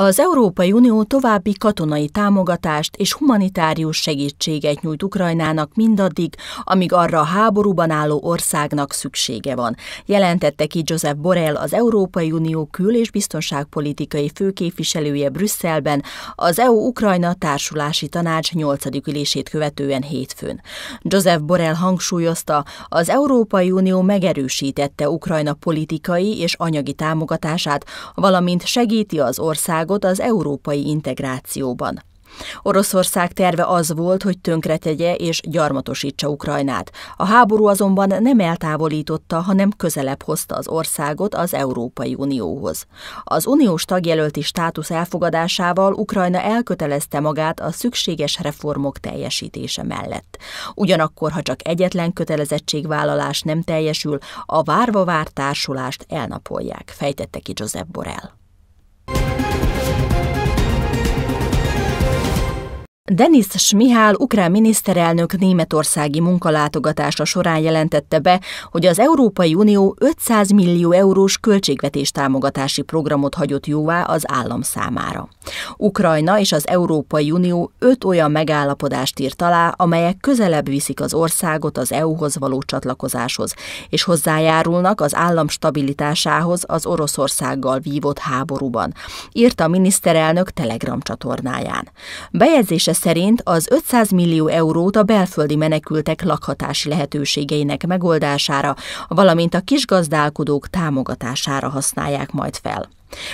Az Európai Unió további katonai támogatást és humanitárius segítséget nyújt Ukrajnának mindaddig, amíg arra a háborúban álló országnak szüksége van. Jelentette ki Josep Borrell, az Európai Unió kül- és biztonságpolitikai főképviselője Brüsszelben az EU-Ukrajna társulási tanács 8. ülését követően hétfőn. Josep Borrell hangsúlyozta, az Európai Unió megerősítette Ukrajna politikai és anyagi támogatását, valamint segíti az ország Magyarországot az európai integrációban. Oroszország terve az volt, hogy tönkretegye és gyarmatosítsa Ukrajnát. A háború azonban nem eltávolította, hanem közelebb hozta az országot az Európai Unióhoz. Az uniós tagjelölti státusz elfogadásával Ukrajna elkötelezte magát a szükséges reformok teljesítése mellett. Ugyanakkor, ha csak egyetlen kötelezettségvállalás nem teljesül, a várva várt társulást elnapolják, fejtette ki Josep Borrell. Denis Smihál, ukrán miniszterelnök németországi munkalátogatása során jelentette be, hogy az Európai Unió 500 millió eurós költségvetés támogatási programot hagyott jóvá az állam számára. Ukrajna és az Európai Unió öt olyan megállapodást írt alá, amelyek közelebb viszik az országot az EU-hoz való csatlakozáshoz, és hozzájárulnak az állam stabilitásához az Oroszországgal vívott háborúban, írta a miniszterelnök Telegram csatornáján. Bejegyzése szerint az 500 millió eurót a belföldi menekültek lakhatási lehetőségeinek megoldására, valamint a kisgazdálkodók támogatására használják majd fel.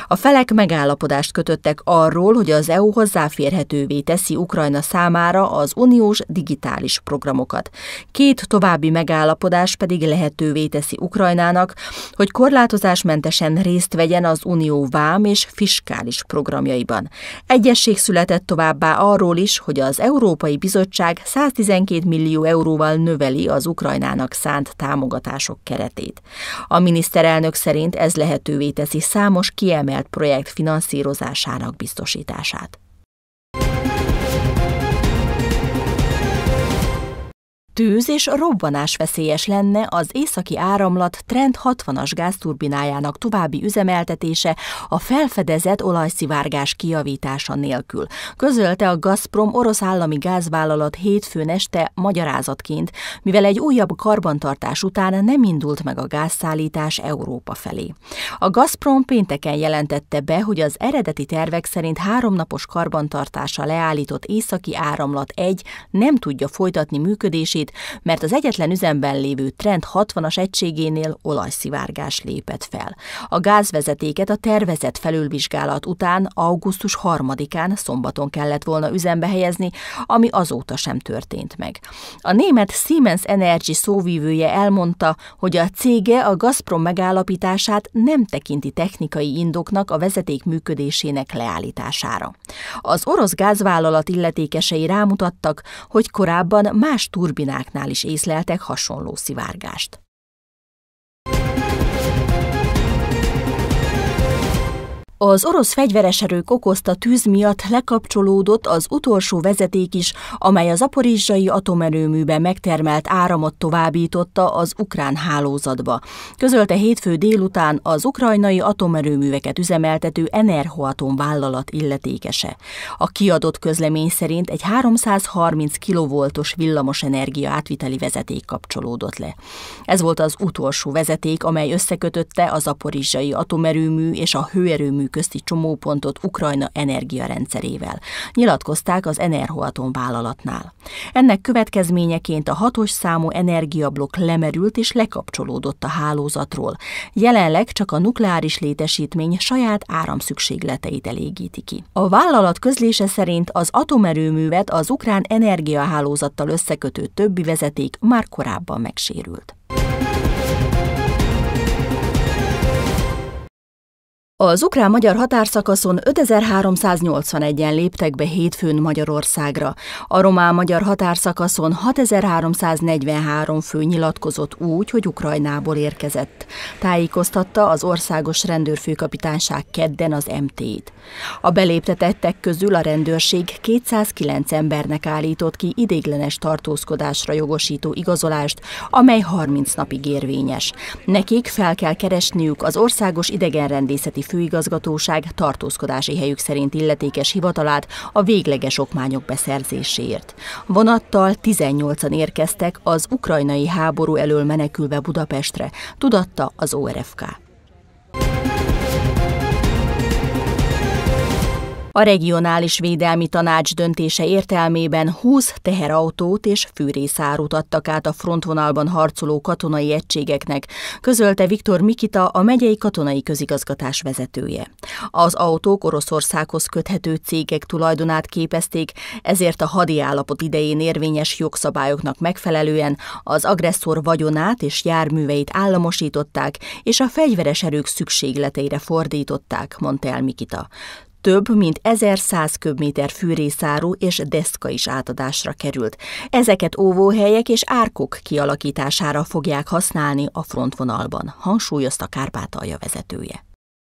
A felek megállapodást kötöttek arról, hogy az EU hozzáférhetővé teszi Ukrajna számára az uniós digitális programokat. Két további megállapodás pedig lehetővé teszi Ukrajnának, hogy korlátozásmentesen részt vegyen az unió vám és fiskális programjaiban. Egyesség született továbbá arról is, hogy az Európai Bizottság 112 millió euróval növeli az Ukrajnának szánt támogatások keretét. A miniszterelnök szerint ez lehetővé teszi számos kiemelkedést, kiemelt projekt finanszírozásának biztosítását. Tűz és robbanás veszélyes lenne az északi áramlat Trend 60-as gázturbinájának további üzemeltetése a felfedezett olajszivárgás kiavítása nélkül, közölte a Gazprom orosz állami gázvállalat hétfőn este magyarázatként, mivel egy újabb karbantartás után nem indult meg a gázszállítás Európa felé. A Gazprom pénteken jelentette be, hogy az eredeti tervek szerint háromnapos karbantartása leállított északi áramlat 1 nem tudja folytatni működését, szemét, mert az egyetlen üzemben lévő Trend 60-as egységénél olajszivárgás lépett fel. A gázvezetéket a tervezett felülvizsgálat után augusztus 3-án szombaton kellett volna üzembe helyezni, ami azóta sem történt meg. A német Siemens Energy szóvívője elmondta, hogy a cége a Gazprom megállapítását nem tekinti technikai indoknak a vezeték működésének leállítására. Az orosz gázvállalat illetékesei rámutattak, hogy korábban más turbinák kabináknál is észleltek hasonló szivárgást. Az orosz fegyvereserők okozta tűz miatt lekapcsolódott az utolsó vezeték is, amely az aporizsai atomerőműben megtermelt áramot továbbította az ukrán hálózatba. Közölte hétfő délután az ukrajnai atomerőműveket üzemeltető Enerhoatom vállalat illetékese. A kiadott közlemény szerint egy 330 kilovoltos villamos energia átviteli vezeték kapcsolódott le. Ez volt az utolsó vezeték, amely összekötötte az aporizsai atomerőmű és a hőerőmű erőmű közti csomópontot Ukrajna energiarendszerével, nyilatkozták az Enerhoatom vállalatnál. Ennek következményeként a hatos számú energiablokk lemerült és lekapcsolódott a hálózatról. Jelenleg csak a nukleáris létesítmény saját áramszükségleteit elégíti ki. A vállalat közlése szerint az atomerőművet az ukrán energiahálózattal összekötő többi vezeték már korábban megsérült. Az ukrán-magyar határszakaszon 5381-en léptek be hétfőn Magyarországra. A román-magyar határszakaszon 6343 fő nyilatkozott úgy, hogy Ukrajnából érkezett. Tájékoztatta az országos rendőrfőkapitányság kedden az MT-t. A beléptetettek közül a rendőrség 209 embernek állított ki idéglenes tartózkodásra jogosító igazolást, amely 30 napig érvényes. Nekik fel kell keresniük az Országos Idegenrendészeti Főigazgatóság tartózkodási helyük szerint illetékes hivatalát a végleges okmányok beszerzéséért. Vonattal 18-an érkeztek az ukrajnai háború elől menekülve Budapestre, tudatta az ORFK. A regionális védelmi tanács döntése értelmében 20 teherautót és fűrészárut adtak át a frontvonalban harcoló katonai egységeknek, közölte Viktor Mikita, a megyei katonai közigazgatás vezetője. Az autók Oroszországhoz köthető cégek tulajdonát képezték, ezért a hadi állapot idején érvényes jogszabályoknak megfelelően az agresszor vagyonát és járműveit államosították, és a fegyveres erők szükségleteire fordították, mondta el Mikita több mint 1100 köbméter fűrészáró és deszka is átadásra került. Ezeket óvóhelyek és árkok kialakítására fogják használni a frontvonalban, hangsúlyozta Kárpátalja vezetője.